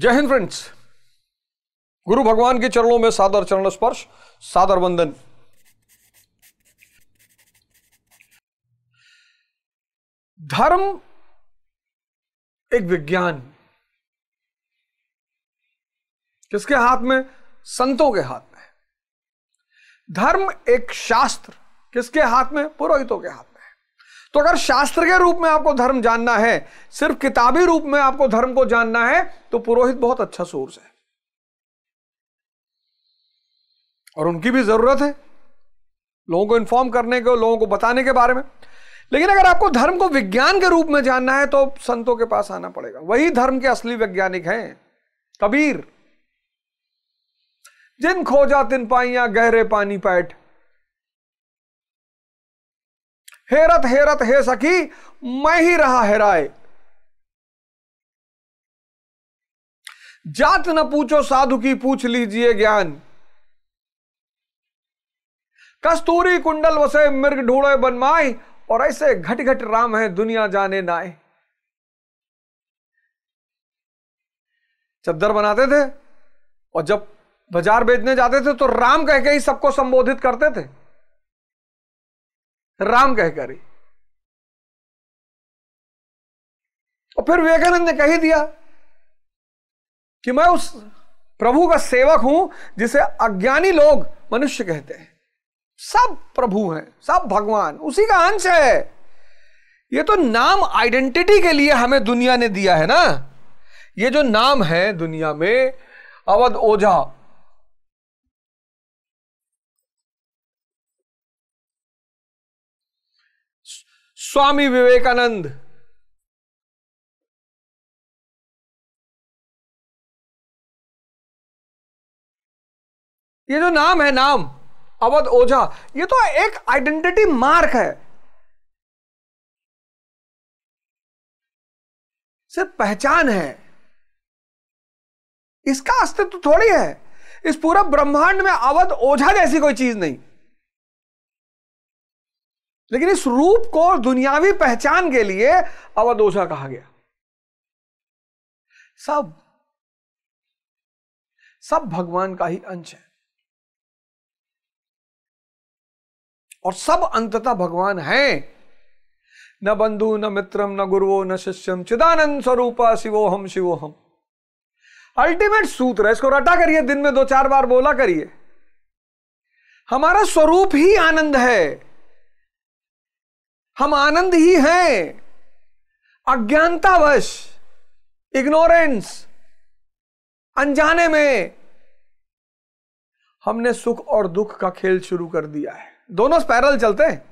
जय हिंद फ्रेंड्स गुरु भगवान के चरणों में सादर चरण स्पर्श सादर वंदन धर्म एक विज्ञान किसके हाथ में संतों के हाथ में धर्म एक शास्त्र किसके हाथ में पुरोहितों के हाथ में तो अगर शास्त्र के रूप में आपको धर्म जानना है सिर्फ किताबी रूप में आपको धर्म को जानना है तो पुरोहित बहुत अच्छा सोर्स है और उनकी भी जरूरत है लोगों को इन्फॉर्म करने के लोगों को बताने के बारे में लेकिन अगर आपको धर्म को विज्ञान के रूप में जानना है तो संतों के पास आना पड़ेगा वही धर्म के असली वैज्ञानिक हैं कबीर जिन खोजा तिन पाइया गहरे पानी पैठ हेरत हेरत हे सखी मैं ही रहा हेराए जात न पूछो साधु की पूछ लीजिए ज्ञान कस्तूरी कुंडल वसे मृग ढूंढे बनमाए और ऐसे घट घट राम है दुनिया जाने नाए चद्दर बनाते थे और जब बाजार बेचने जाते थे तो राम कह के ही सबको संबोधित करते थे राम कहकर ही और फिर विवेकानंद ने ही दिया कि मैं उस प्रभु का सेवक हूं जिसे अज्ञानी लोग मनुष्य कहते हैं सब प्रभु हैं सब भगवान उसी का अंश है ये तो नाम आइडेंटिटी के लिए हमें दुनिया ने दिया है ना ये जो नाम है दुनिया में अवध ओझा स्वामी विवेकानंद ये जो नाम है नाम अवध ओझा ये तो एक आइडेंटिटी मार्क है सिर्फ पहचान है इसका अस्तित्व थोड़ी है इस पूरा ब्रह्मांड में अवध ओझा जैसी कोई चीज नहीं लेकिन इस रूप को दुनियावी पहचान के लिए अवदोषा कहा गया सब सब भगवान का ही अंश है और सब अंततः भगवान हैं न बंधु न मित्रम न गुरुओ न शिष्यम चिदानंद स्वरूप शिवोहम शिवोहम अल्टीमेट सूत्र है इसको रटा करिए दिन में दो चार बार बोला करिए हमारा स्वरूप ही आनंद है हम आनंद ही हैं अज्ञानतावश इग्नोरेंस अनजाने में हमने सुख और दुख का खेल शुरू कर दिया है दोनों पैरल चलते हैं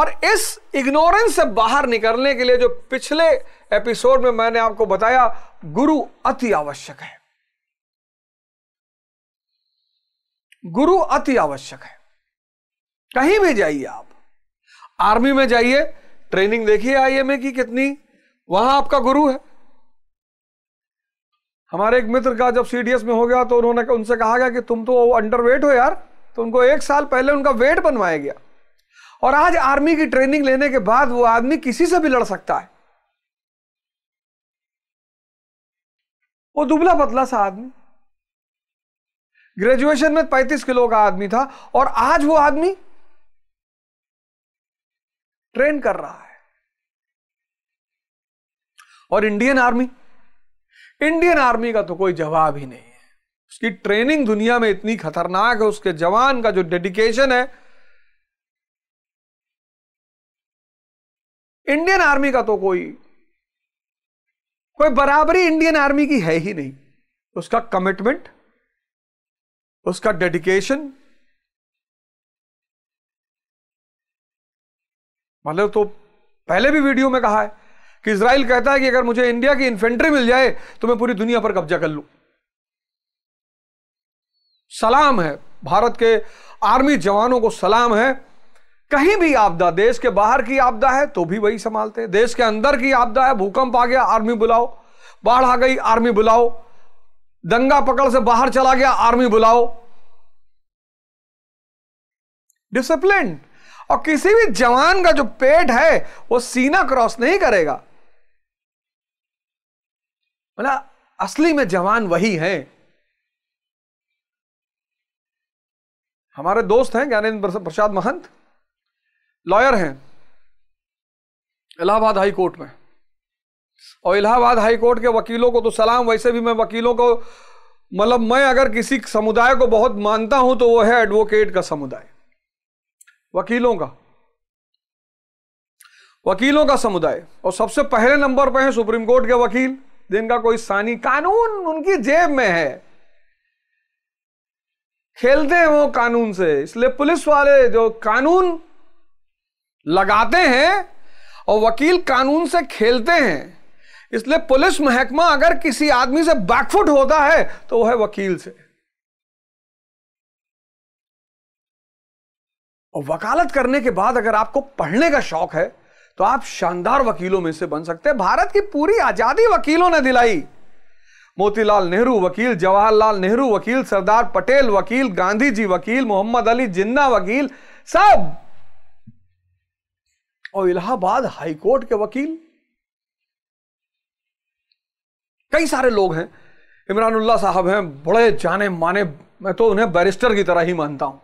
और इस इग्नोरेंस से बाहर निकलने के लिए जो पिछले एपिसोड में मैंने आपको बताया गुरु अति आवश्यक है गुरु अति आवश्यक है कहीं भी जाइए आप आर्मी में जाइए ट्रेनिंग देखिए आईएमए की कितनी वहां आपका गुरु है हमारे एक मित्र का जब सीडीएस में हो गया तो उन्होंने उनसे कहा गया कि तुम तो अंडर वेट हो यार तो उनको एक साल पहले उनका वेट बनवाया गया और आज आर्मी की ट्रेनिंग लेने के बाद वो आदमी किसी से भी लड़ सकता है वो दुबला पतला सा आदमी ग्रेजुएशन में 35 किलो का आदमी था और आज वो आदमी ट्रेन कर रहा है और इंडियन आर्मी इंडियन आर्मी का तो कोई जवाब ही नहीं है उसकी ट्रेनिंग दुनिया में इतनी खतरनाक है उसके जवान का जो डेडिकेशन है इंडियन आर्मी का तो कोई कोई बराबरी इंडियन आर्मी की है ही नहीं उसका कमिटमेंट उसका डेडिकेशन मतलब तो पहले भी वीडियो में कहा है कि इसराइल कहता है कि अगर मुझे इंडिया की इन्फेंट्री मिल जाए तो मैं पूरी दुनिया पर कब्जा कर लू सलाम है भारत के आर्मी जवानों को सलाम है कहीं भी आपदा देश के बाहर की आपदा है तो भी वही संभालते हैं देश के अंदर की आपदा है भूकंप आ गया आर्मी बुलाओ बाढ़ आ गई आर्मी बुलाओ दंगा पकड़ से बाहर चला गया आर्मी बुलाओ डिसिप्लिन और किसी भी जवान का जो पेट है वो सीना क्रॉस नहीं करेगा मतलब असली में जवान वही है हमारे दोस्त हैं ज्ञानेन्द्र प्रसाद महंत लॉयर हैं इलाहाबाद हाई कोर्ट में और इलाहाबाद हाई कोर्ट के वकीलों को तो सलाम वैसे भी मैं वकीलों को मतलब मैं अगर किसी समुदाय को बहुत मानता हूं तो वो है एडवोकेट का समुदाय वकीलों का वकीलों का समुदाय और सबसे पहले नंबर पर है सुप्रीम कोर्ट के वकील जिनका कोई सानी कानून उनकी जेब में है खेलते हैं वो कानून से इसलिए पुलिस वाले जो कानून लगाते हैं और वकील कानून से खेलते हैं इसलिए पुलिस महकमा अगर किसी आदमी से बैकफुट होता है तो वह है वकील से और वकालत करने के बाद अगर आपको पढ़ने का शौक है तो आप शानदार वकीलों में से बन सकते हैं भारत की पूरी आजादी वकीलों ने दिलाई मोतीलाल नेहरू वकील जवाहरलाल नेहरू वकील सरदार पटेल वकील गांधी जी वकील मोहम्मद अली जिन्ना वकील सब और इलाहाबाद हाईकोर्ट के वकील कई सारे लोग हैं इमरानुल्लाह साहब हैं बड़े जाने माने मैं तो उन्हें बैरिस्टर की तरह ही मानता हूं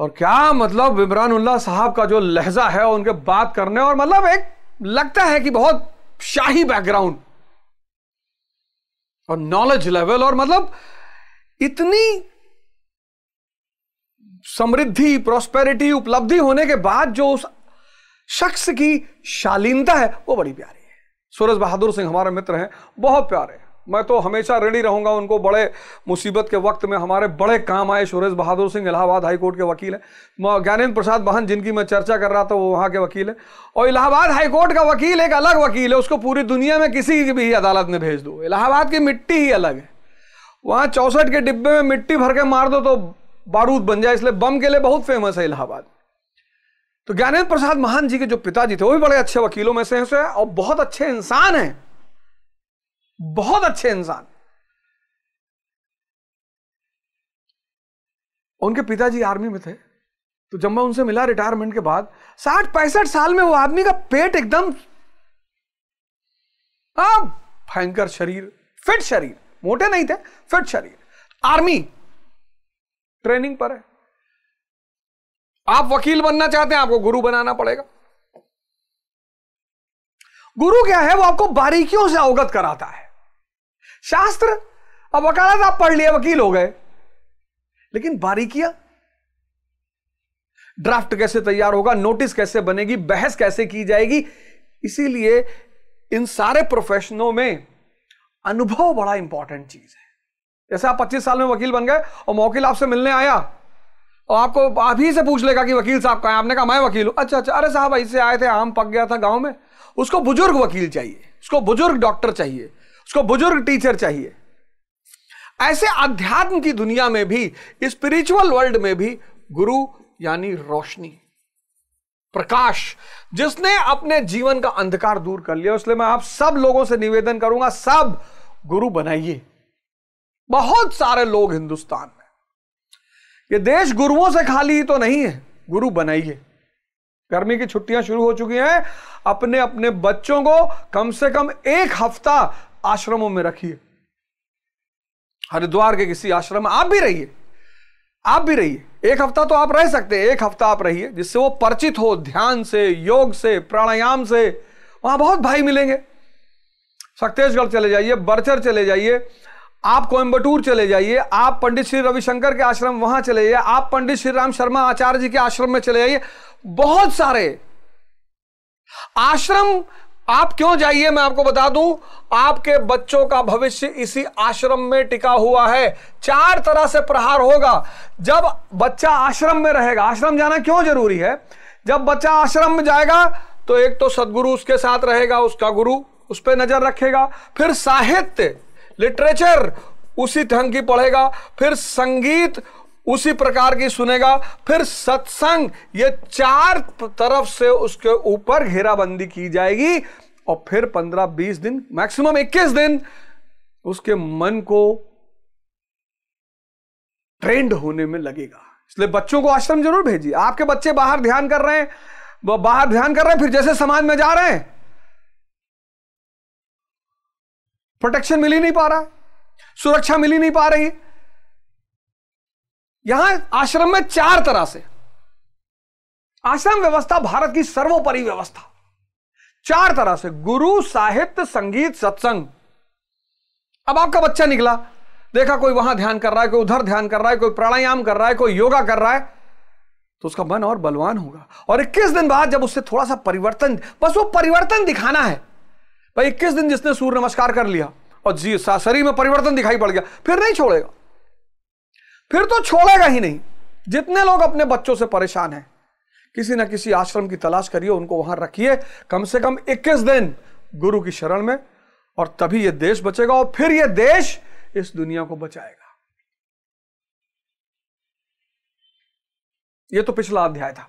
और क्या मतलब इमरान उल्ला साहब का जो लहजा है उनके बात करने और मतलब एक लगता है कि बहुत शाही बैकग्राउंड और नॉलेज लेवल और मतलब इतनी समृद्धि प्रोस्पेरिटी उपलब्धि होने के बाद जो उस शख्स की शालीनता है वो बड़ी प्यारी है सूरज बहादुर सिंह हमारे मित्र हैं बहुत प्यारे हैं मैं तो हमेशा रेडी रहूँगा उनको बड़े मुसीबत के वक्त में हमारे बड़े काम आए सुरेश बहादुर सिंह इलाहाबाद हाईकोर्ट के वकील हैं ज्ञानेन्द्र प्रसाद बहन जिनकी मैं चर्चा कर रहा था वो वहाँ के वकील हैं और इलाहाबाद हाईकोर्ट का वकील एक अलग वकील है उसको पूरी दुनिया में किसी की भी अदालत में भेज दो इलाहाबाद की मिट्टी ही अलग है वहाँ चौंसठ के डिब्बे में मिट्टी भर के मार दो तो बारूद बन जाए इसलिए बम के लिए बहुत फेमस है इलाहाबाद तो ज्ञानेन्द्र प्रसाद महान जी के जो पिताजी थे वो भी बड़े अच्छे वकीलों में से हैं और बहुत अच्छे इंसान हैं बहुत अच्छे इंसान उनके पिताजी आर्मी में थे तो जब मैं उनसे मिला रिटायरमेंट के बाद साठ पैंसठ साल में वो आदमी का पेट एकदम भयंकर शरीर फिट शरीर मोटे नहीं थे फिट शरीर आर्मी ट्रेनिंग पर है आप वकील बनना चाहते हैं आपको गुरु बनाना पड़ेगा गुरु क्या है वो आपको बारीकियों से अवगत कराता है शास्त्र अब वकालत आप पढ़ लिया वकील हो गए लेकिन बारीकियां ड्राफ्ट कैसे तैयार होगा नोटिस कैसे बनेगी बहस कैसे की जाएगी इसीलिए इन सारे प्रोफेशनों में अनुभव बड़ा इंपॉर्टेंट चीज है जैसे आप 25 साल में वकील बन गए और मौकिल आपसे मिलने आया और आपको आप ही से पूछ लेगा कि वकील साहब कहा आपने कहा मैं वकील हूं अच्छा अच्छा अरे साहब ऐसे आए थे आम पक गया था गांव में उसको बुजुर्ग वकील चाहिए उसको बुजुर्ग डॉक्टर चाहिए उसको बुजुर्ग टीचर चाहिए ऐसे अध्यात्म की दुनिया में भी स्पिरिचुअल वर्ल्ड में भी गुरु यानी रोशनी प्रकाश जिसने अपने जीवन का अंधकार दूर कर लिया इसलिए मैं आप सब लोगों से निवेदन करूंगा सब गुरु बनाइए बहुत सारे लोग हिंदुस्तान में ये देश गुरुओं से खाली ही तो नहीं है गुरु बनाइए गर्मी की छुट्टियां शुरू हो चुकी हैं अपने अपने बच्चों को कम से कम एक हफ्ता आश्रमों में रखिए हरिद्वार के किसी आश्रम में आप भी रहिए आप भी रहिए एक हफ्ता तो आप रह सकते हैं एक हफ्ता आप रहिए जिससे वो परिचित हो ध्यान से योग से प्राणायाम से वहां बहुत भाई मिलेंगे सक्तेशगढ़ चले जाइए बरचर चले जाइए आप कोयम्बटूर चले जाइए आप पंडित श्री रविशंकर के आश्रम वहां चले जाइए आप पंडित श्री राम शर्मा आचार्य जी के आश्रम में चले जाइए बहुत सारे आश्रम आप क्यों जाइए मैं आपको बता दूं आपके बच्चों का भविष्य इसी आश्रम में टिका हुआ है चार तरह से प्रहार होगा जब बच्चा आश्रम में रहेगा आश्रम जाना क्यों जरूरी है जब बच्चा आश्रम में जाएगा तो एक तो सदगुरु उसके साथ रहेगा उसका गुरु उस पर नजर रखेगा फिर साहित्य लिटरेचर उसी ढंग की पढ़ेगा फिर संगीत उसी प्रकार की सुनेगा फिर सत्संग ये चार तरफ से उसके ऊपर घेराबंदी की जाएगी और फिर पंद्रह बीस दिन मैक्सिमम इक्कीस दिन उसके मन को ट्रेंड होने में लगेगा इसलिए बच्चों को आश्रम जरूर भेजिए आपके बच्चे बाहर ध्यान कर रहे हैं वो बाहर ध्यान कर रहे हैं फिर जैसे समाज में जा रहे हैं प्रोटेक्शन मिल ही नहीं पा रहा सुरक्षा मिल ही नहीं पा रही है यहां आश्रम में चार तरह से आश्रम व्यवस्था भारत की सर्वोपरि व्यवस्था चार तरह से गुरु साहित्य संगीत सत्संग अब आपका बच्चा निकला देखा कोई वहां ध्यान कर रहा है कोई उधर ध्यान कर रहा है कोई प्राणायाम कर रहा है कोई योगा कर रहा है तो उसका मन और बलवान होगा और 21 दिन बाद जब उससे थोड़ा सा परिवर्तन बस वो परिवर्तन दिखाना है भाई 21 दिन जिसने सूर्य नमस्कार कर लिया और जी शरीर में परिवर्तन दिखाई पड़ गया फिर नहीं छोड़ेगा फिर तो छोड़ेगा ही नहीं जितने लोग अपने बच्चों से परेशान हैं किसी ना किसी आश्रम की तलाश करिए उनको वहां रखिए कम से कम 21 दिन गुरु की शरण में और तभी यह देश बचेगा और फिर यह देश इस दुनिया को बचाएगा यह तो पिछला अध्याय था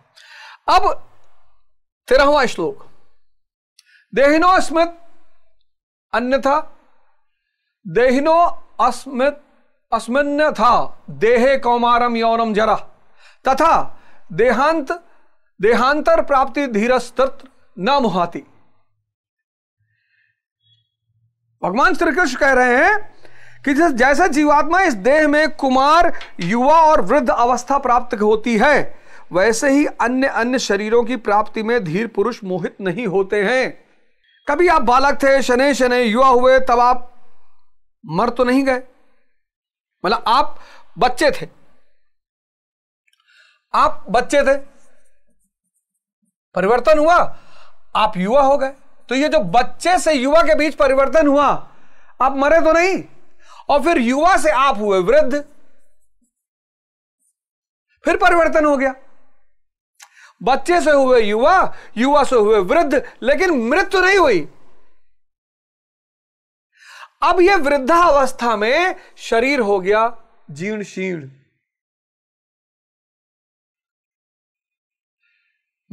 अब तेरहवा श्लोक देहिनो स्मृत अन्यथा देहिनो अस्मित अस्मन्य था देहे कौमारम यौनम जरा तथा देहांत देहांतर प्राप्ति स्तृत्व न मुहाती भगवान श्री कृष्ण कह रहे हैं कि जैसा जीवात्मा इस देह में कुमार युवा और वृद्ध अवस्था प्राप्त होती है वैसे ही अन्य अन्य शरीरों की प्राप्ति में धीर पुरुष मोहित नहीं होते हैं कभी आप बालक थे शनि शनि युवा हुए तब आप मर तो नहीं गए मतलब आप बच्चे थे आप बच्चे थे परिवर्तन हुआ आप युवा हो गए तो ये जो बच्चे से युवा के बीच परिवर्तन हुआ आप मरे तो नहीं और फिर युवा से आप हुए वृद्ध फिर परिवर्तन हो गया बच्चे से हुए युवा युवा से हुए वृद्ध लेकिन मृत्यु नहीं हुई अब ये अवस्था में शरीर हो गया जीर्ण शीर्ण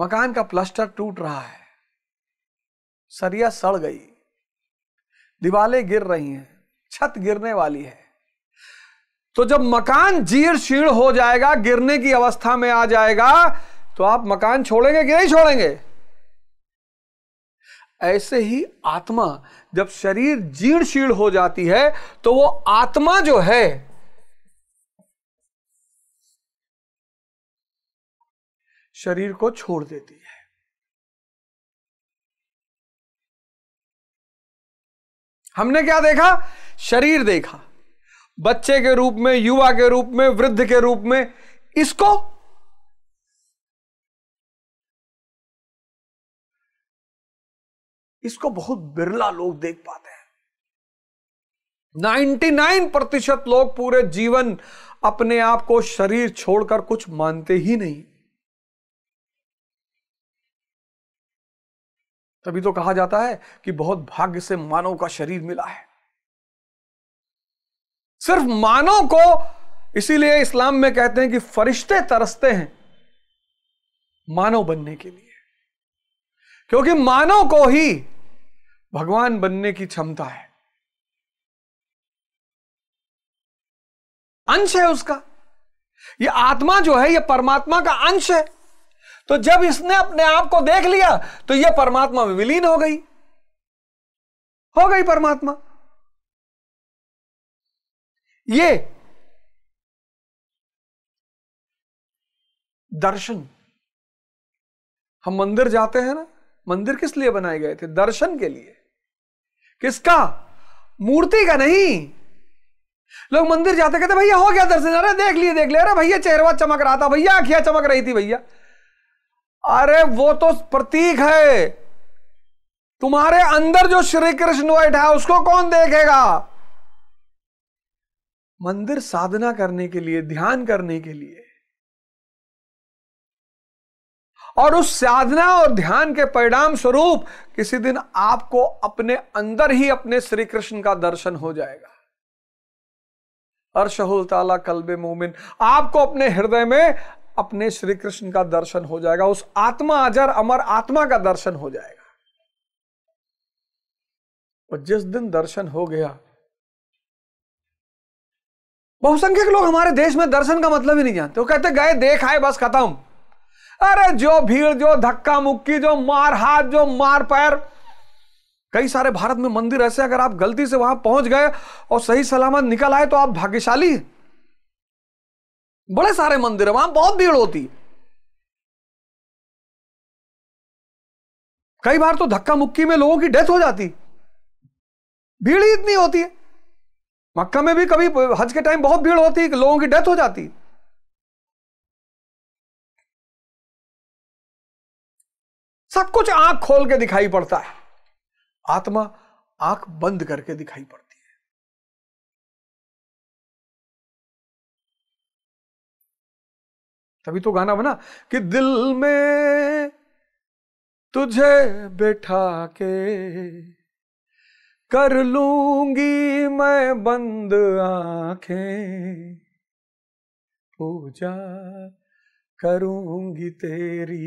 मकान का प्लास्टर टूट रहा है सरिया सड़ गई दीवारें गिर रही हैं छत गिरने वाली है तो जब मकान जीर्ण शीर्ण हो जाएगा गिरने की अवस्था में आ जाएगा तो आप मकान छोड़ेंगे कि नहीं छोड़ेंगे ऐसे ही आत्मा जब शरीर जीर्ण शीर्ण हो जाती है तो वो आत्मा जो है शरीर को छोड़ देती है हमने क्या देखा शरीर देखा बच्चे के रूप में युवा के रूप में वृद्ध के रूप में इसको इसको बहुत बिरला लोग देख पाते हैं 99 प्रतिशत लोग पूरे जीवन अपने आप को शरीर छोड़कर कुछ मानते ही नहीं तभी तो कहा जाता है कि बहुत भाग्य से मानव का शरीर मिला है सिर्फ मानव को इसीलिए इस्लाम में कहते हैं कि फरिश्ते तरसते हैं मानव बनने के लिए क्योंकि मानव को ही भगवान बनने की क्षमता है अंश है उसका ये आत्मा जो है ये परमात्मा का अंश है तो जब इसने अपने आप को देख लिया तो यह परमात्मा में विलीन हो गई हो गई परमात्मा ये दर्शन हम मंदिर जाते हैं ना मंदिर किस लिए बनाए गए थे दर्शन के लिए किसका मूर्ति का नहीं लोग मंदिर जाते कहते भैया हो गया दर्शन अरे देख लिए देख लिया अरे भैया चेहरा चमक रहा था भैया आखिया चमक रही थी भैया अरे वो तो प्रतीक है तुम्हारे अंदर जो श्री कृष्ण बैठा है उसको कौन देखेगा मंदिर साधना करने के लिए ध्यान करने के लिए और उस साधना और ध्यान के परिणाम स्वरूप किसी दिन आपको अपने अंदर ही अपने श्री कृष्ण का दर्शन हो जाएगा अर्शहुल ताला कल्बे मोमिन आपको अपने हृदय में अपने श्री कृष्ण का दर्शन हो जाएगा उस आत्मा अजर अमर आत्मा का दर्शन हो जाएगा और जिस दिन दर्शन हो गया बहुसंख्यक लोग हमारे देश में दर्शन का मतलब ही नहीं जानते वो कहते गए देख आए बस खत्म अरे जो भीड़ जो धक्का मुक्की जो मार हाथ जो मार पैर कई सारे भारत में मंदिर ऐसे अगर आप गलती से वहां पहुंच गए और सही सलामत निकल आए तो आप भाग्यशाली बड़े सारे मंदिर वहां बहुत भीड़ होती कई बार तो धक्का मुक्की में लोगों की डेथ हो जाती भीड़ ही इतनी होती है मक्का में भी कभी हज के टाइम बहुत भीड़ होती है लोगों की डेथ हो जाती है सब कुछ आंख खोल के दिखाई पड़ता है आत्मा आंख बंद करके दिखाई पड़ती है तभी तो गाना बना कि दिल में तुझे बैठा के कर लूंगी मैं बंद आंखें पूजा करूंगी तेरी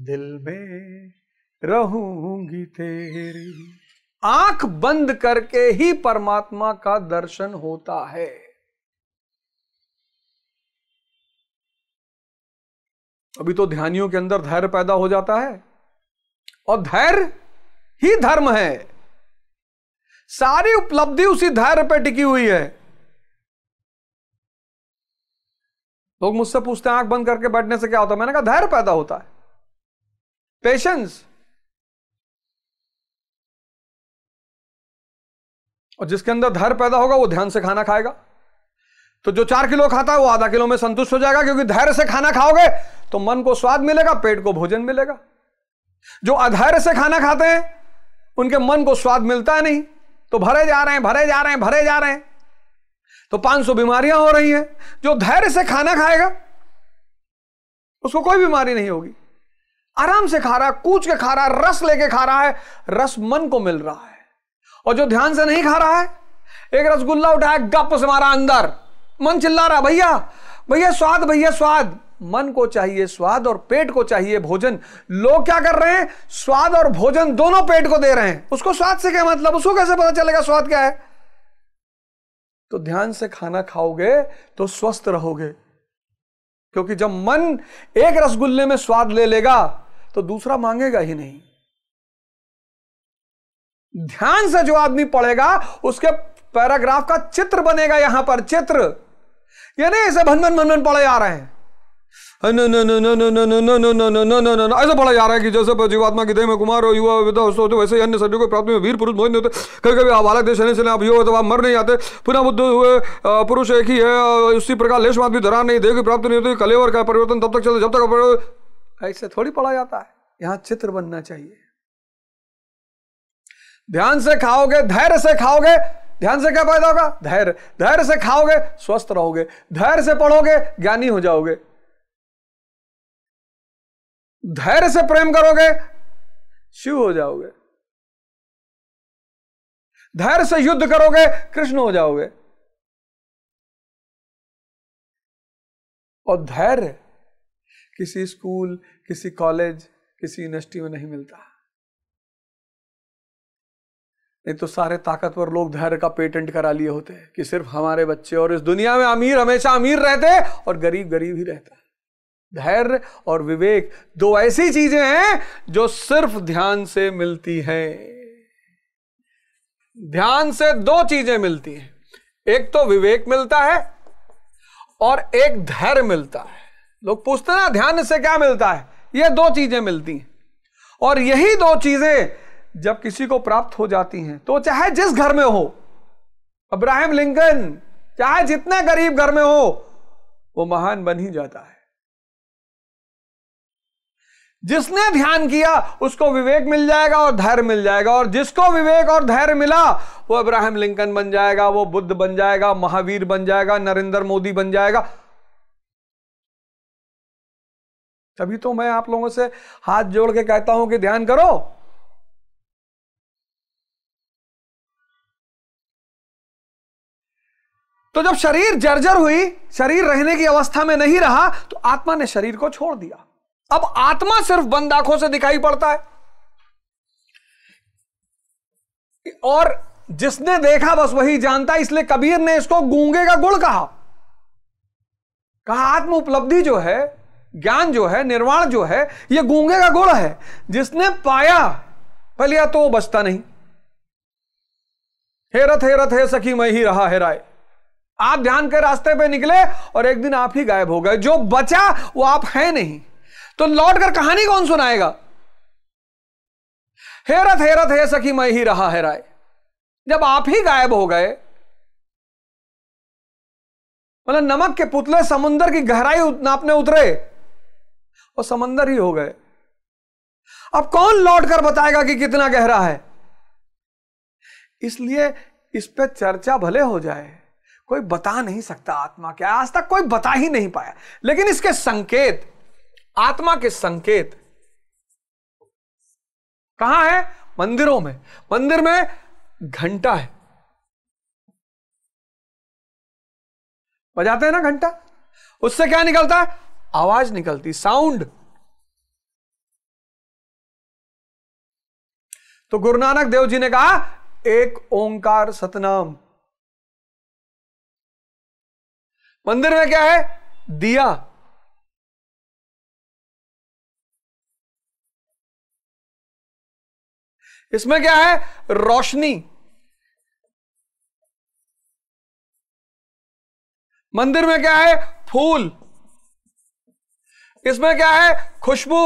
दिल में रहूंगी तेरी आंख बंद करके ही परमात्मा का दर्शन होता है अभी तो ध्यानियों के अंदर धैर्य पैदा हो जाता है और धैर्य ही धर्म है सारी उपलब्धि उसी धैर्य पर टिकी हुई है लोग मुझसे पूछते हैं आंख बंद करके बैठने से क्या होता है मैंने कहा धैर्य पैदा होता है पेशेंस और जिसके अंदर धैर्य पैदा होगा वो ध्यान से खाना खाएगा तो जो चार किलो खाता है वो आधा किलो में संतुष्ट हो जाएगा क्योंकि धैर्य से खाना खाओगे तो मन को स्वाद मिलेगा पेट को भोजन मिलेगा जो अधैर्य से खाना खाते हैं उनके मन को स्वाद मिलता है नहीं तो भरे जा रहे हैं भरे जा रहे हैं भरे जा रहे हैं तो 500 बीमारियां हो रही हैं जो धैर्य से खाना खाएगा उसको कोई बीमारी नहीं होगी आराम से खा रहा है कूच के खा रहा है रस लेके खा रहा है रस मन को मिल रहा है और जो ध्यान से नहीं खा रहा है एक रसगुल्ला उठाया गप से मारा अंदर मन चिल्ला रहा भैया भैया स्वाद भैया स्वाद मन को चाहिए स्वाद और पेट को चाहिए भोजन लोग क्या कर रहे हैं स्वाद और भोजन दोनों पेट को दे रहे हैं उसको स्वाद से क्या मतलब उसको कैसे पता चलेगा स्वाद क्या है तो ध्यान से खाना खाओगे तो स्वस्थ रहोगे क्योंकि जब मन एक रसगुल्ले में स्वाद ले लेगा तो दूसरा मांगेगा ही नहीं ध्यान से जो आदमी पढ़ेगा उसके पैराग्राफ का चित्र बनेगा यहां पर चित्र ये नहीं ऐसे भनमन भनमन पढ़े आ रहे हैं ऐसा पढ़ा जा रहा है कि जैसे जीवात्मा की देह में कुमार हो युवा विधा तो वैसे अन्य सभी को प्राप्त में वीर पुरुष मोहित होते कभी कभी आप बालक देश से आप युवा तो आप मर नहीं आते पुनः बुद्ध हुए पुरुष एक ही है उसी प्रकार लेश मात्र भी धरा नहीं देह की प्राप्ति नहीं होती कलेवर का परिवर्तन तब तक चलते जब तक ऐसे थोड़ी पढ़ा जाता है यहां चित्र बनना चाहिए ध्यान से खाओगे धैर्य से खाओगे ध्यान से क्या फायदा होगा धैर्य धैर्य से खाओगे स्वस्थ रहोगे धैर्य से पढ़ोगे ज्ञानी हो जाओगे धैर्य से प्रेम करोगे शिव हो जाओगे धैर्य से युद्ध करोगे कृष्ण हो जाओगे और धैर्य किसी स्कूल किसी कॉलेज किसी यूनिवर्सिटी में नहीं मिलता नहीं तो सारे ताकतवर लोग धैर्य का पेटेंट करा लिए होते हैं कि सिर्फ हमारे बच्चे और इस दुनिया में अमीर हमेशा अमीर रहते और गरीब गरीब ही रहता धैर्य और विवेक दो ऐसी चीजें हैं जो सिर्फ ध्यान से मिलती हैं ध्यान से दो चीजें मिलती हैं एक तो विवेक मिलता है और एक धैर्य मिलता है लोग पूछते ना ध्यान से क्या मिलता है ये दो चीज़ें मिलती हैं और यही दो चीज़ें जब किसी को प्राप्त हो जाती हैं तो चाहे जिस घर में हो अब्राहम लिंकन चाहे जितने गरीब घर में हो वो महान बन ही जाता है जिसने ध्यान किया उसको विवेक मिल जाएगा और धैर्य मिल जाएगा और जिसको विवेक और धैर्य मिला वो अब्राहम लिंकन बन जाएगा वो बुद्ध बन जाएगा महावीर बन जाएगा नरेंद्र मोदी बन जाएगा तभी तो मैं आप लोगों से हाथ जोड़ के कहता हूं कि ध्यान करो तो जब शरीर जर्जर हुई शरीर रहने की अवस्था में नहीं रहा तो आत्मा ने शरीर को छोड़ दिया अब आत्मा सिर्फ बंद आंखों से दिखाई पड़ता है और जिसने देखा बस वही जानता इसलिए कबीर ने इसको गूंगे का गुड़ कहा कहा आत्म उपलब्धि जो है ज्ञान जो है निर्वाण जो है ये गूंगे का गुण है जिसने पाया भलिया तो वो बचता नहीं हे रथ हे रथ हे सखी मैं ही रहा है राय आप ध्यान के रास्ते पे निकले और एक दिन आप ही गायब हो गए जो बचा वो आप है नहीं तो लौट कर कहानी कौन सुनाएगा हे रथ हे रथ हे सखी मैं ही रहा है राय जब आप ही गायब हो गए मतलब नमक के पुतले समुंदर की गहराई नापने उतरे वो समंदर ही हो गए अब कौन लौट कर बताएगा कि कितना गहरा है इसलिए इस पर चर्चा भले हो जाए कोई बता नहीं सकता आत्मा क्या आज तक कोई बता ही नहीं पाया लेकिन इसके संकेत आत्मा के संकेत कहां है मंदिरों में मंदिर में घंटा है बजाते हैं ना घंटा उससे क्या निकलता है आवाज निकलती साउंड तो गुरु नानक देव जी ने कहा एक ओंकार सतनाम मंदिर में क्या है दिया इसमें क्या है रोशनी मंदिर में क्या है फूल इसमें क्या है खुशबू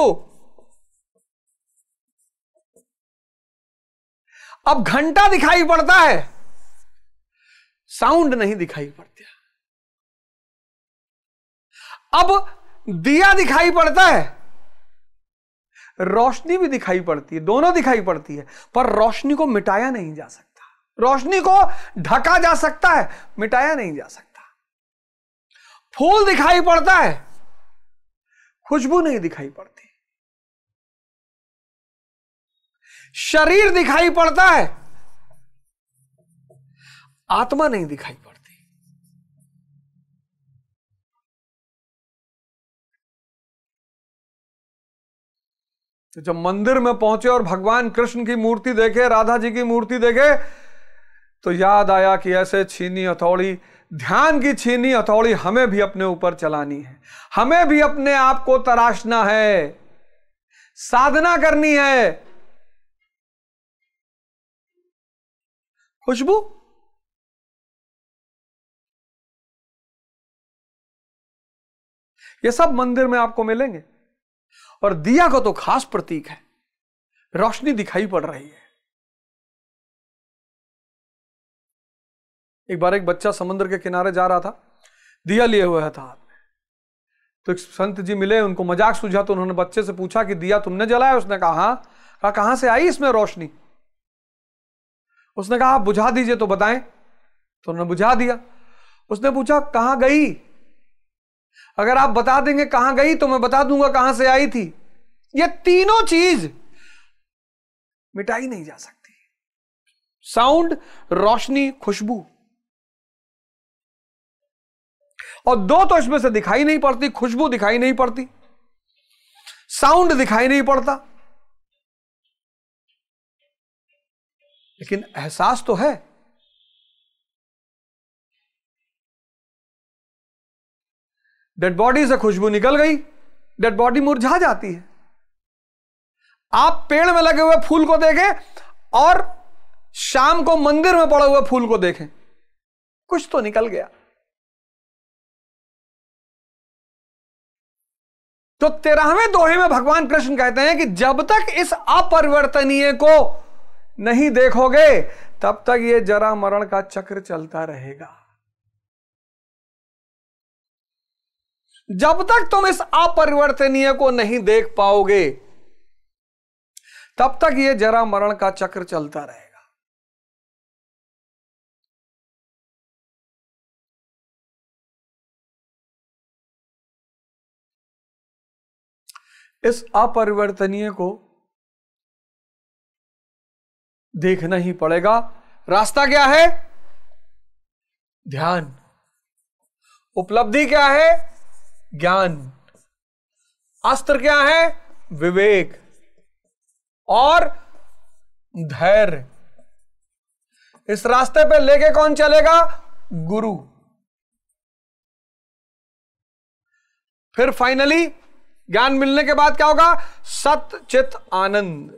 अब घंटा दिखाई पड़ता है साउंड नहीं दिखाई पड़ता अब दिया दिखाई पड़ता है रोशनी भी दिखाई पड़ती है दोनों दिखाई पड़ती है पर रोशनी को मिटाया नहीं जा सकता रोशनी को ढका जा सकता है मिटाया नहीं जा सकता फूल दिखाई पड़ता है खुशबू नहीं दिखाई पड़ती शरीर दिखाई पड़ता है आत्मा नहीं दिखाई पड़ती तो जब मंदिर में पहुंचे और भगवान कृष्ण की मूर्ति देखे राधा जी की मूर्ति देखे तो याद आया कि ऐसे छीनी हथौड़ी ध्यान की छीनी हथौड़ी हमें भी अपने ऊपर चलानी है हमें भी अपने आप को तराशना है साधना करनी है खुशबू ये सब मंदिर में आपको मिलेंगे और दिया का तो खास प्रतीक है रोशनी दिखाई पड़ रही है एक बार एक बच्चा समुद्र के किनारे जा रहा था दिया लिए हुआ था तो एक संत जी मिले उनको मजाक सूझा तो उन्होंने बच्चे से पूछा कि दिया तुमने जलाया उसने कहा हाँ कहा से आई इसमें रोशनी उसने कहा आप बुझा दीजिए तो बताएं तो उन्होंने बुझा दिया उसने पूछा कहां गई अगर आप बता देंगे कहां गई तो मैं बता दूंगा कहां से आई थी ये तीनों चीज मिटाई नहीं जा सकती साउंड रोशनी खुशबू और दो तो इसमें से दिखाई नहीं पड़ती खुशबू दिखाई नहीं पड़ती साउंड दिखाई नहीं पड़ता लेकिन एहसास तो है डेड बॉडी से खुशबू निकल गई डेड बॉडी मुरझा जाती है आप पेड़ में लगे हुए फूल को देखें और शाम को मंदिर में पड़े हुए फूल को देखें कुछ तो निकल गया तो तेरहवें दोहे में भगवान कृष्ण कहते हैं कि जब तक इस अपरिवर्तनीय को नहीं देखोगे तब तक ये जरा मरण का चक्र चलता रहेगा जब तक तुम इस अपरिवर्तनीय को नहीं देख पाओगे तब तक ये जरा मरण का चक्र चलता रहेगा इस अपरिवर्तनीय को देखना ही पड़ेगा रास्ता क्या है ध्यान उपलब्धि क्या है ज्ञान अस्त्र क्या है विवेक और धैर्य इस रास्ते पे लेके कौन चलेगा गुरु फिर फाइनली ज्ञान मिलने के बाद क्या होगा सत चित आनंद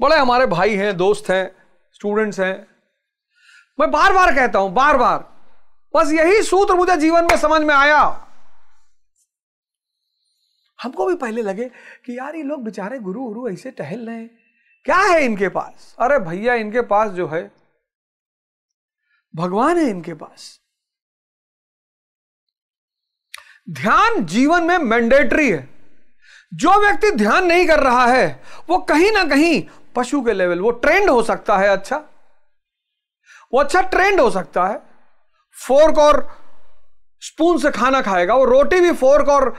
बड़े हमारे भाई हैं दोस्त हैं स्टूडेंट्स हैं मैं बार बार कहता हूं बार बार बस यही सूत्र मुझे जीवन में समझ में आया हमको भी पहले लगे कि यार ये लोग बेचारे गुरु गुरु ऐसे टहल रहे हैं क्या है इनके पास अरे भैया इनके पास जो है भगवान है इनके पास ध्यान जीवन में मैंडेटरी है जो व्यक्ति ध्यान नहीं कर रहा है वो कहीं ना कहीं पशु के लेवल वो ट्रेंड हो सकता है अच्छा वो अच्छा ट्रेंड हो सकता है फोर्क और स्पून से खाना खाएगा वो रोटी भी फोर्क और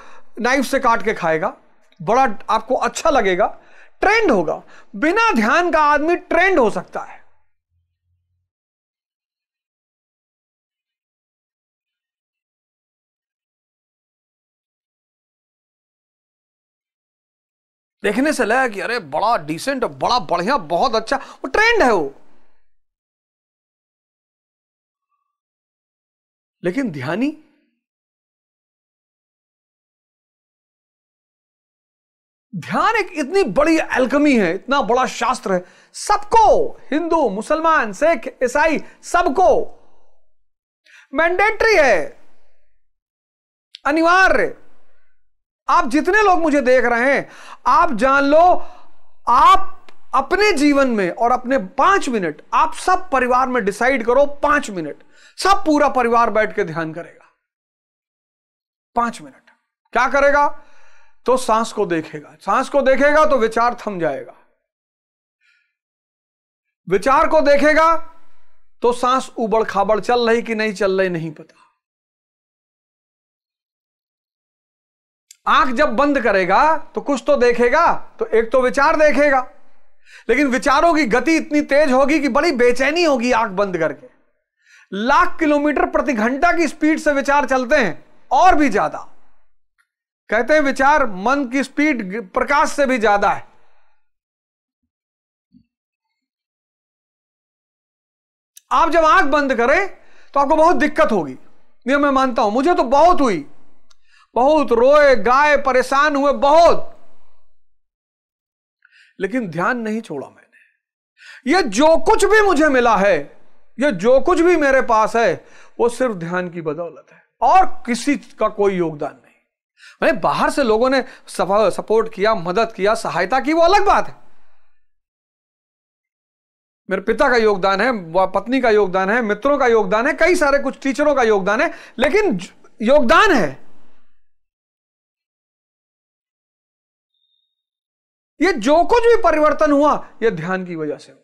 नाइफ से काट के खाएगा बड़ा आपको अच्छा लगेगा ट्रेंड होगा बिना ध्यान का आदमी ट्रेंड हो सकता है देखने से लगा कि अरे बड़ा डिसेंट बड़ा बढ़िया बहुत अच्छा वो ट्रेंड है वो लेकिन ध्यानी ध्यान एक इतनी बड़ी एल्कमी है इतना बड़ा शास्त्र है सबको हिंदू मुसलमान सिख ईसाई सबको मैंडेटरी है अनिवार्य आप जितने लोग मुझे देख रहे हैं आप जान लो आप अपने जीवन में और अपने पांच मिनट आप सब परिवार में डिसाइड करो पांच मिनट सब पूरा परिवार बैठ के ध्यान करेगा पांच मिनट क्या करेगा तो सांस को देखेगा सांस को देखेगा तो विचार थम जाएगा विचार को देखेगा तो सांस उबड़ खाबड़ चल रही कि नहीं चल रही नहीं पता आंख जब बंद करेगा तो कुछ तो देखेगा तो एक तो विचार देखेगा लेकिन विचारों की गति इतनी तेज होगी कि बड़ी बेचैनी होगी आंख बंद करके लाख किलोमीटर प्रति घंटा की स्पीड से विचार चलते हैं और भी ज्यादा कहते हैं विचार मन की स्पीड प्रकाश से भी ज्यादा है आप जब आंख बंद करें तो आपको बहुत दिक्कत होगी ये मैं मानता हूं मुझे तो बहुत हुई बहुत रोए गाए परेशान हुए बहुत लेकिन ध्यान नहीं छोड़ा मैंने ये जो कुछ भी मुझे मिला है ये जो कुछ भी मेरे पास है वो सिर्फ ध्यान की बदौलत है और किसी का कोई योगदान नहीं मैंने बाहर से लोगों ने सपोर्ट किया मदद किया सहायता की वो अलग बात है मेरे पिता का योगदान है पत्नी का योगदान है मित्रों का योगदान है कई सारे कुछ टीचरों का योगदान है लेकिन योगदान है ये जो कुछ भी परिवर्तन हुआ ये ध्यान की वजह से हुआ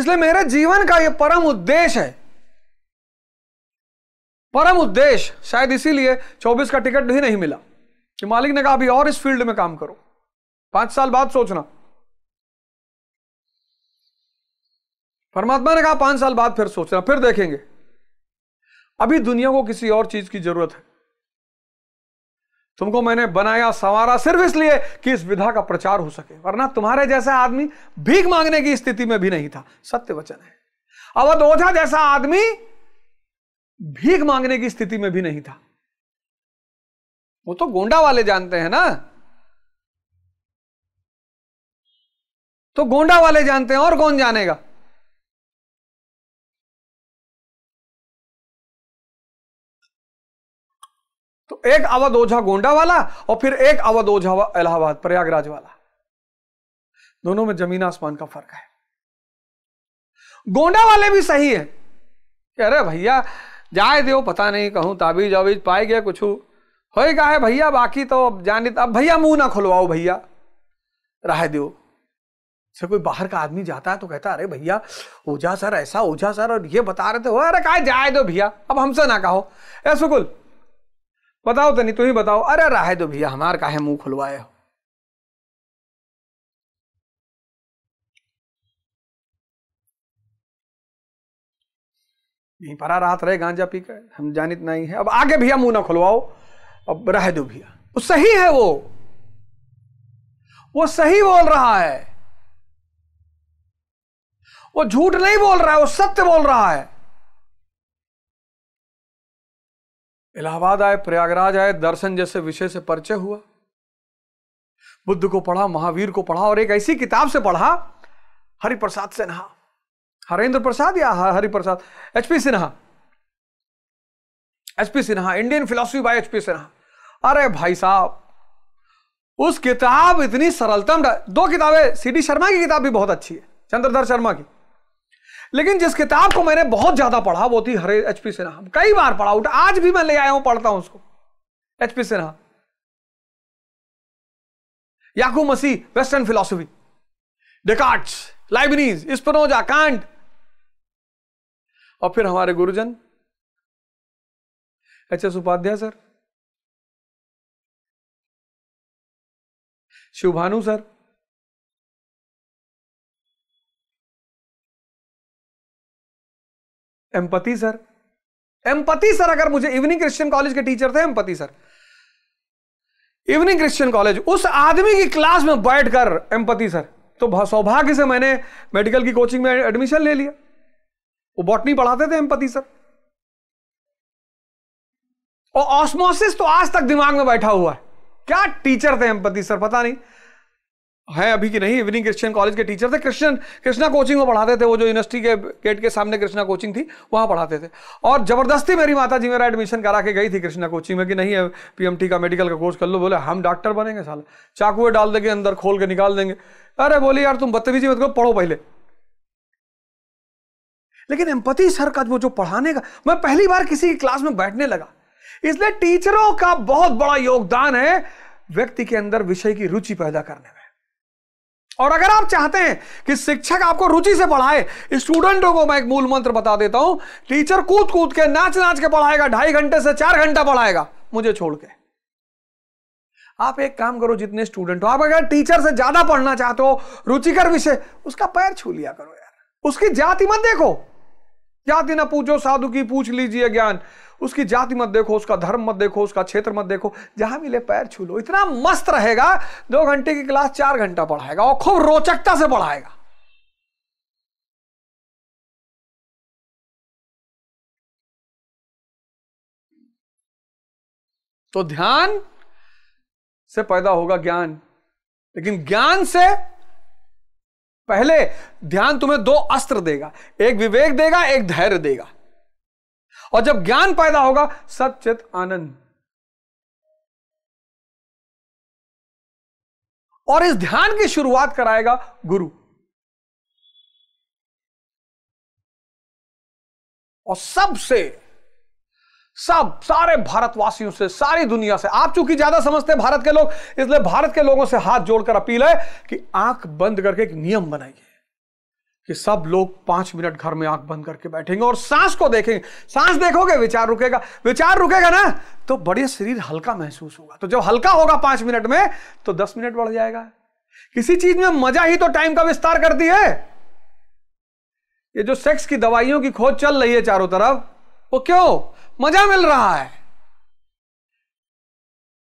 इसलिए मेरे जीवन का ये परम उद्देश्य है परम उद्देश्य शायद इसीलिए 24 का टिकट भी नहीं मिला कि मालिक ने कहा अभी और इस फील्ड में काम करो पांच साल बाद सोचना परमात्मा ने कहा पांच साल बाद फिर सोचना फिर देखेंगे अभी दुनिया को किसी और चीज की जरूरत है तुमको मैंने बनाया संवारा सिर्फ इसलिए कि इस विधा का प्रचार हो सके वरना तुम्हारे जैसा आदमी भीख मांगने की स्थिति में भी नहीं था सत्य वचन है अवध ओझा जैसा आदमी भीख मांगने की स्थिति में भी नहीं था वो तो गोंडा वाले जानते हैं ना तो गोंडा वाले जानते हैं और कौन जानेगा तो एक अवध ओझा गोंडा वाला और फिर एक अवध ओझा इलाहाबाद प्रयागराज वाला दोनों में जमीन आसमान का फर्क है गोंडा वाले भी सही है अरे भैया जाए दो पता नहीं कहूँ ताबीज वाबीज पाए गए कुछ होएगा है भैया बाकी तो अब जाने तो- अब भैया मुंह ना खुलवाओ भैया राह दो से कोई बाहर का आदमी जाता है तो कहता अरे भैया ओझा सर ऐसा ओझा सर और ये बता रहे थे अरे कहा जाए दो भैया अब हमसे ना कहो ए सुकुल बताओ तो नहीं तुम ही बताओ अरे राह दो भैया हमार काहे मुंह खुलवाए हो यहीं परा रात रहे गांजा पी कर हम जानित नहीं है अब आगे भैया मुंह ना खुलवाओ अब रह दो भैया वो सही है वो वो सही बोल रहा है वो झूठ नहीं बोल रहा है वो सत्य बोल रहा है इलाहाबाद आए प्रयागराज आए दर्शन जैसे विषय से परिचय हुआ बुद्ध को पढ़ा महावीर को पढ़ा और एक ऐसी किताब से पढ़ा हरिप्रसाद से नहा हरेंद्र प्रसाद या Hariprasad H P Sinha H P Sinha Indian philosophy by H P Sinha अरे भाई साहब उस किताब इतनी सरलतम दो किताबें सी डी शर्मा की किताब भी बहुत अच्छी है चंद्रधर शर्मा की लेकिन जिस किताब को मैंने बहुत ज्यादा पढ़ा वो थी हरे एच पी सिन्हा कई बार पढ़ा उठा आज भी मैं ले आया हूं पढ़ता हूं उसको H P Sinha Yakub Masih western philosophy Descartes Leibniz Spinoza Kant और फिर हमारे गुरुजन एच अच्छा, S Upadhyay sir Shivbhanu sir Empati sir Empati sir अगर मुझे इवनिंग क्रिश्चियन कॉलेज के टीचर थे Empati sir Evening Christian College उस आदमी की क्लास में बैठकर एमपति सर तो सौभाग्य से मैंने मेडिकल की कोचिंग में एडमिशन ले लिया वो बॉटनी पढ़ाते थे एम्पति सर और ऑस्मोसिस तो आज तक दिमाग में बैठा हुआ है क्या टीचर थे एम्पति सर पता नहीं है अभी की नहीं इवनिंग क्रिश्चियन कॉलेज के टीचर थे क्रिश्चियन कृष्णा कोचिंग में पढ़ाते थे वो जो यूनिवर्सिटी के गेट के सामने कृष्णा कोचिंग थी वहां पढ़ाते थे और ज़बरदस्ती मेरी माता जी मेरा एडमिशन करा के गई थी कृष्णा कोचिंग में कि नहीं है पीएमटी का मेडिकल का कोर्स कर लो बोले हम डॉक्टर बनेंगे साल चाकुए डाल देंगे अंदर खोल के निकाल देंगे अरे बोले यार तुम बदतमीजी मत करो पढ़ो पहले लेकिन एम्पति सर का वो जो पढ़ाने का मैं पहली बार किसी की क्लास में बैठने लगा इसलिए टीचरों का बहुत बड़ा योगदान है व्यक्ति के अंदर विषय की रुचि पैदा करने में और अगर आप चाहते हैं कि शिक्षक आपको रुचि से पढ़ाए स्टूडेंटों को मैं एक मूल मंत्र बता देता हूं टीचर कूद कूद के नाच नाच के पढ़ाएगा ढाई घंटे से चार घंटा पढ़ाएगा मुझे छोड़ के आप एक काम करो जितने स्टूडेंट हो आप अगर टीचर से ज्यादा पढ़ना चाहते हो रुचिकर विषय उसका पैर छू लिया करो यार उसकी जाति मत देखो जाति ना पूछो साधु की पूछ लीजिए ज्ञान उसकी जाति मत देखो उसका धर्म मत देखो उसका क्षेत्र मत देखो जहां मिले पैर छू लो इतना मस्त रहेगा दो घंटे की क्लास चार घंटा पढ़ाएगा और खूब रोचकता से पढ़ाएगा तो ध्यान से पैदा होगा ज्ञान लेकिन ज्ञान से पहले ध्यान तुम्हें दो अस्त्र देगा एक विवेक देगा एक धैर्य देगा और जब ज्ञान पैदा होगा सचित आनंद और इस ध्यान की शुरुआत कराएगा गुरु और सबसे सब सारे भारतवासियों से सारी दुनिया से आप चूंकि ज्यादा समझते हैं भारत के लोग इसलिए भारत के लोगों से हाथ जोड़कर अपील है कि आंख बंद करके एक नियम बनाइए कि सब लोग पांच मिनट घर में आंख बंद करके बैठेंगे और सांस को देखेंगे सांस देखोगे विचार रुकेगा विचार रुकेगा ना तो बड़े शरीर हल्का महसूस होगा तो जब हल्का होगा पांच मिनट में तो दस मिनट बढ़ जाएगा किसी चीज में मजा ही तो टाइम का विस्तार करती है ये जो सेक्स की दवाइयों की खोज चल रही है चारों तरफ वो क्यों मजा मिल रहा है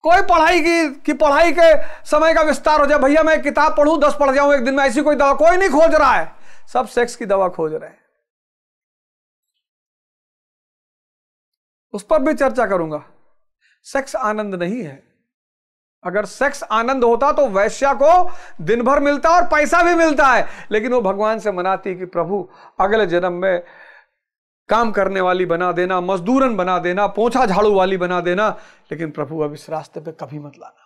कोई पढ़ाई की कि पढ़ाई के समय का विस्तार हो जाए भैया मैं किताब पढ़ू दस पढ़ जाऊं एक दिन में ऐसी कोई दवा कोई नहीं खोज रहा है सब सेक्स की दवा खोज रहे हैं उस पर भी चर्चा करूंगा सेक्स आनंद नहीं है अगर सेक्स आनंद होता तो वैश्या को दिन भर मिलता और पैसा भी मिलता है लेकिन वो भगवान से मनाती कि प्रभु अगले जन्म में काम करने वाली बना देना मजदूरन बना देना पोछा झाड़ू वाली बना देना लेकिन प्रभु अब इस रास्ते पे कभी मत लाना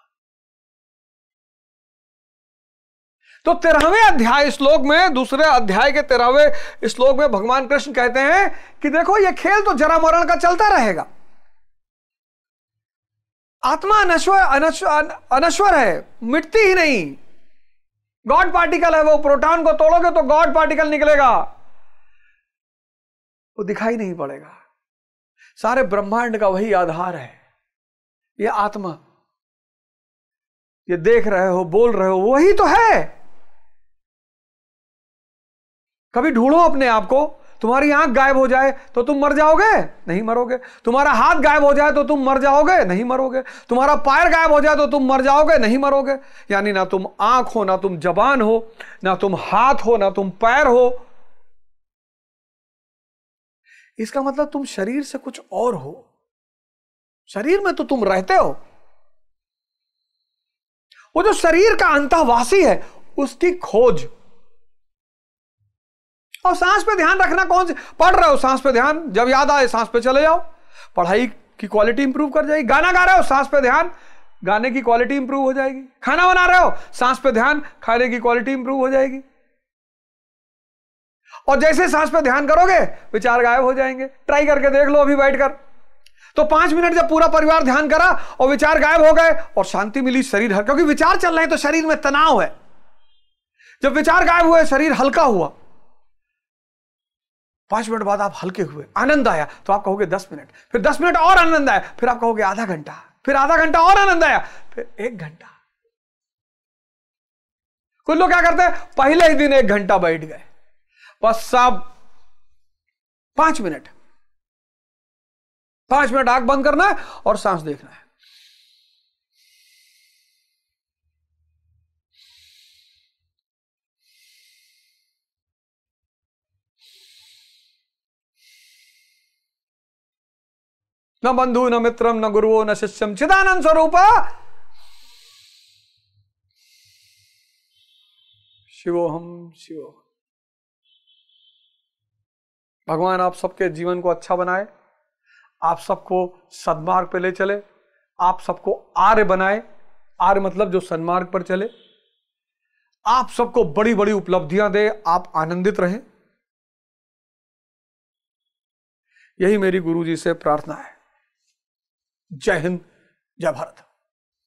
तो तेरहवे अध्याय श्लोक में दूसरे अध्याय के तेरहवे श्लोक में भगवान कृष्ण कहते हैं कि देखो ये खेल तो जरा मरण का चलता रहेगा आत्मा अनश्वर अनश्वर, अनश्वर है मिटती ही नहीं गॉड पार्टिकल है वो प्रोटॉन को तोड़ोगे तो गॉड पार्टिकल निकलेगा वो दिखाई नहीं पड़ेगा सारे ब्रह्मांड का वही आधार है ये आत्मा ये देख रहे हो बोल रहे हो वही तो है कभी ढूंढो अपने आप को तुम्हारी आंख गायब हो जाए तो तुम मर जाओगे नहीं मरोगे तुम्हारा हाथ गायब हो जाए तो तुम मर जाओगे नहीं मरोगे तुम्हारा पैर गायब हो जाए तो तुम मर जाओगे नहीं मरोगे यानी ना तुम आंख हो ना तुम जबान हो ना तुम हाथ हो ना तुम पैर हो इसका मतलब तुम शरीर से कुछ और हो शरीर में तो तुम रहते हो वो जो शरीर का अंतवासी है उसकी खोज और सांस पे ध्यान रखना कौन से पढ़ रहे हो सांस पे ध्यान जब याद आए सांस पे चले जाओ पढ़ाई की क्वालिटी इंप्रूव कर जाएगी गाना गा रहे हो सांस पे ध्यान गाने की क्वालिटी इंप्रूव हो जाएगी खाना बना रहे हो सांस पे ध्यान खाने की क्वालिटी इंप्रूव हो जाएगी और जैसे सांस पर ध्यान करोगे विचार गायब हो जाएंगे ट्राई करके देख लो अभी बैठकर तो पांच मिनट जब पूरा परिवार ध्यान करा और विचार गायब हो गए और शांति मिली शरीर हर क्योंकि विचार चल रहे हैं तो शरीर में तनाव है जब विचार गायब हुए शरीर हल्का हुआ पांच मिनट बाद आप हल्के हुए आनंद आया तो आप कहोगे दस मिनट फिर दस मिनट और आनंद आया फिर आप कहोगे आधा घंटा फिर आधा घंटा और आनंद आया फिर एक घंटा कुछ लोग क्या करते हैं पहले ही दिन एक घंटा बैठ गए बस साहब पांच मिनट पांच मिनट आग बंद करना है और सांस देखना है न बंधु न मित्रम न गुरुओं न शिष्यम चिदानंद स्वरूप शिवोहम हम भगवान आप सबके जीवन को अच्छा बनाए आप सबको सदमार्ग पर ले चले आप सबको आर्य बनाए आर्य मतलब जो सन्मार्ग पर चले आप सबको बड़ी बड़ी उपलब्धियां दे आप आनंदित रहें यही मेरी गुरुजी से प्रार्थना है जय हिंद जय भारत